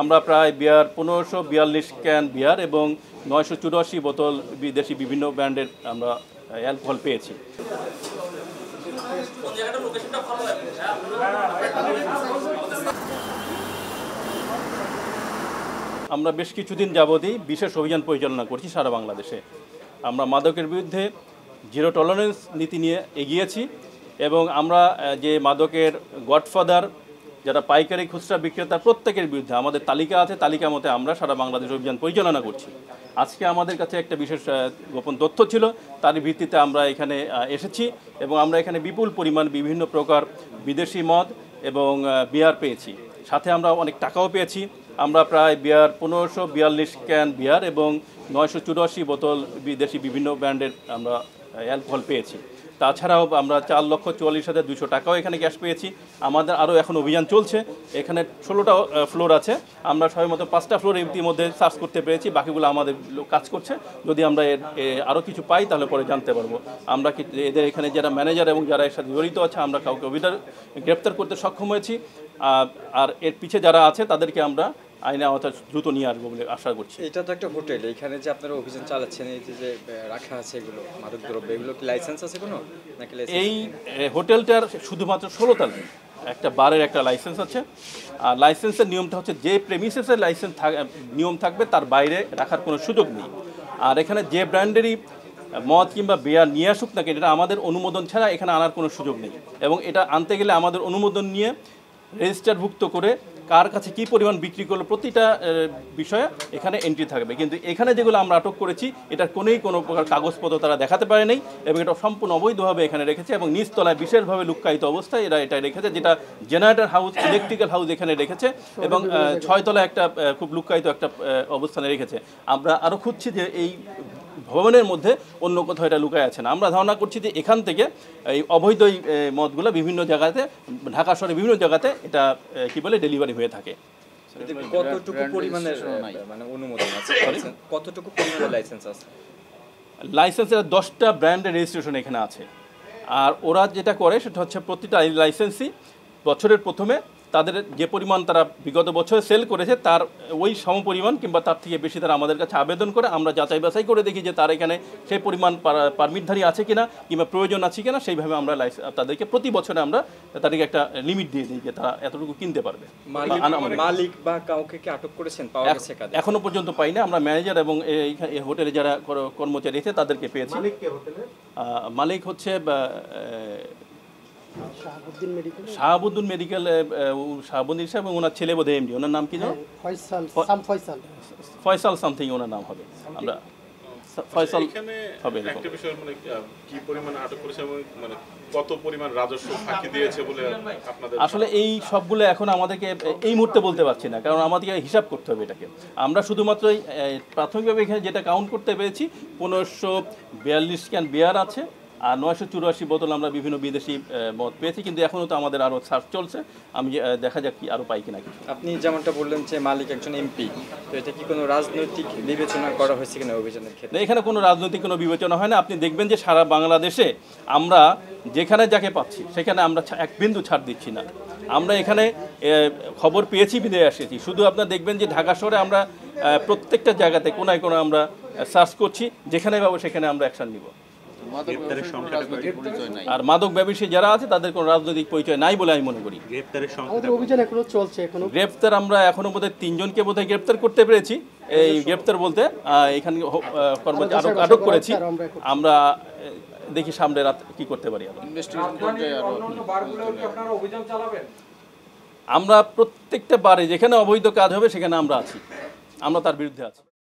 আমরা প্রায় বিয়ার পনেরোশো বিয়াল্লিশ ক্যান বিয়ার এবং নয়শো চুরাশি বোতল বিদেশি বিভিন্ন ব্র্যান্ডের আমরা অ্যালকোহল পেয়েছি আমরা বেশ কিছুদিন যাবতই বিশেষ অভিযান পরিচালনা করছি সারা বাংলাদেশে আমরা মাদকের বিরুদ্ধে জিরো টলারেন্স নীতি নিয়ে এগিয়েছি এবং আমরা যে মাদকের গডফাদার যারা পাইকারি খুচরা বিক্রেতা প্রত্যেকের বিরুদ্ধে আমাদের তালিকা আছে তালিকা মতে আমরা সারা বাংলাদেশ অভিযান পরিচালনা করছি আজকে আমাদের কাছে একটা বিশেষ গোপন তথ্য ছিল তার ভিত্তিতে আমরা এখানে এসেছি এবং আমরা এখানে বিপুল পরিমাণ বিভিন্ন প্রকার বিদেশি মদ এবং বিয়ার পেয়েছি সাথে আমরা অনেক টাকাও পেয়েছি আমরা প্রায় বিয়ার পনেরোশো বিয়াল্লিশ ক্যান বিয়ার এবং নয়শো চুরাশি বোতল বিদেশি বিভিন্ন ব্র্যান্ডের আমরা অ্যালকোহল পেয়েছি তাছাড়াও আমরা চার লক্ষ চুয়াল্লিশ হাজার দুশো টাকাও এখানে গ্যাস পেয়েছি আমাদের আরও এখন অভিযান চলছে এখানে ষোলোটা ফ্লোর আছে আমরা সবাই মতো পাঁচটা ফ্লোর ইতিমধ্যে সার্চ করতে পেরেছি বাকিগুলো আমাদের কাজ করছে যদি আমরা এর আরও কিছু পাই তাহলে পরে জানতে পারবো আমরা কি এদের এখানে যারা ম্যানেজার এবং যারা এর সাথে জড়িত আছে আমরা কাউকে অভিযান গ্রেপ্তার করতে সক্ষম হয়েছি আর এর পিছে যারা আছে তাদেরকে আমরা আইনে আমার দ্রুত নিয়ে আসবো বলে আশা করছি এটা তো একটা হোটেল এখানে যে আপনারা অভিযান চালাচ্ছেন এই যে রাখা আছে এগুলো মাদক দ্রব্য এগুলো কি লাইসেন্স আছে কোনো নাকি এই হোটেলটার শুধুমাত্র ষোলো তাল একটা বারের একটা লাইসেন্স আছে আর লাইসেন্সের নিয়মটা হচ্ছে যে প্রেমিসেসের লাইসেন্স নিয়ম থাকবে তার বাইরে রাখার কোনো সুযোগ নেই আর এখানে যে ব্র্যান্ডেরই মদ কিংবা বিয়ার নিয়ে আসুক নাকি এটা আমাদের অনুমোদন ছাড়া এখানে আনার কোনো সুযোগ নেই এবং এটা আনতে গেলে আমাদের অনুমোদন নিয়ে রেজিস্টারভুক্ত করে কার কাছে কি পরিমাণ বিক্রি করলো প্রতিটা বিষয়ে এখানে এন্ট্রি থাকবে কিন্তু এখানে যেগুলো আমরা আটক করেছি এটার কোনোই কোনো প্রকার কাগজপত্র তারা দেখাতে পারে এবং এটা সম্পূর্ণ অবৈধভাবে এখানে রেখেছে এবং নিচতলায় বিশেষভাবে লুক্কায়িত অবস্থায় এরা এটা রেখেছে যেটা জেনারেটর হাউস ইলেকট্রিক্যাল হাউস এখানে রেখেছে এবং ছয়তলায় একটা খুব লুক্কায়িত একটা অবস্থানে রেখেছে আমরা আরও খুঁজছি যে এই ভবনের মধ্যে অন্য কোথাও এটা লুকায় আছে না আমরা ধারণা করছি যে এখান থেকে এই অবৈধ মদগুলো বিভিন্ন জায়গাতে ঢাকা শহরে বিভিন্ন জায়গাতে এটা কি বলে ডেলিভারি হয়ে থাকে কতটুকু লাইসেন্স মানে আছে আচ্ছা, দশটা ব্র্যান্ডের রেজিস্ট্রেশন এখানে আছে আর ওরা যেটা করে সেটা হচ্ছে প্রতিটা লাইসেন্সই বছরের প্রথমে তাদের যে পরিমাণ তারা বিগত বছরে সেল করেছে তার ওই সমপরিমাণ কিংবা তার থেকে বেশি তারা আমাদের কাছে আবেদন করে আমরা যাচাই বাছাই করে দেখি যে তার এখানে সেই পরিমাণ পারমিটধারী আছে কিনা কিংবা প্রয়োজন আছে কিনা সেইভাবে আমরা তাদেরকে প্রতি বছরে আমরা তাদেরকে একটা লিমিট দিয়ে দিই যে তারা এতটুকু কিনতে পারবে মালিক বা কাউকে কি আটক করেছেন পাওয়া গেছে এখনো পর্যন্ত পাই না আমরা ম্যানেজার এবং এই হোটেলে যারা কর্মচারী আছে তাদেরকে পেয়েছি মালিক হচ্ছে শাহাবুদ্দিন মেডিকেল শাহাবুদ্দিন সাহেব ওনার ছেলে বোধ এমডি ওনার নাম কি হ্যাঁ, ফয়সাল ফয়সাল সামথিং ওনার নাম হবে আমরা ফয়সাল হবে একটা মানে, মানে আসলে এই সবগুলো এখন আমাদেরকে এই মুহূর্তে বলতে পারছি না কারণ আমাদেরকে হিসাব করতে হবে এটাকে আমরা শুধুমাত্র প্রাথমিকভাবে এখানে যেটা কাউন্ট করতে পেরেছি পনেরোশো বিয়াল্লিশ ক্যান বিয়ার আছে আর নয়শো চুরাশি বোতল আমরা বিভিন্ন বিদেশি মদ পেয়েছি কিন্তু এখনও তো আমাদের আরও সার্চ চলছে আমি দেখা যাক কি আরও পাই কিনা কি আপনি যেমনটা বললেন যে মালিক একজন এমপি তো এটা কি কোনো রাজনৈতিক বিবেচনা করা হয়েছে কিনা অভিযানের ক্ষেত্রে এখানে কোনো রাজনৈতিক কোনো বিবেচনা হয় না আপনি দেখবেন যে সারা বাংলাদেশে আমরা যেখানে যাকে পাচ্ছি সেখানে আমরা এক বিন্দু ছাড় দিচ্ছি না আমরা এখানে খবর পেয়েছি বিদায় আসেছি শুধু আপনার দেখবেন যে ঢাকা শহরে আমরা প্রত্যেকটা জায়গাতে কোনায় কোনো আমরা সার্চ করছি যেখানে পাবো সেখানে আমরা অ্যাকশান নিব আর মাদক ব্যবসায়ী যারা আছে তাদের কোনো রাজনৈতিক পরিচয় নাই বলে আমি মনে করি এখনো গ্রেপ্তার আমরা এখনো বোধহয় তিনজনকে বোধহয় গ্রেপ্তার করতে পেরেছি এই আচ্ছা। গ্রেপ্তার বলতে এখানে আটক আটক আচ্ছা, করেছি আচ্ছা, আমরা দেখি সামনে রাত কি করতে পারি আমরা প্রত্যেকটা বারে যেখানে অবৈধ কাজ হবে সেখানে আমরা আছি আমরা তার বিরুদ্ধে আছি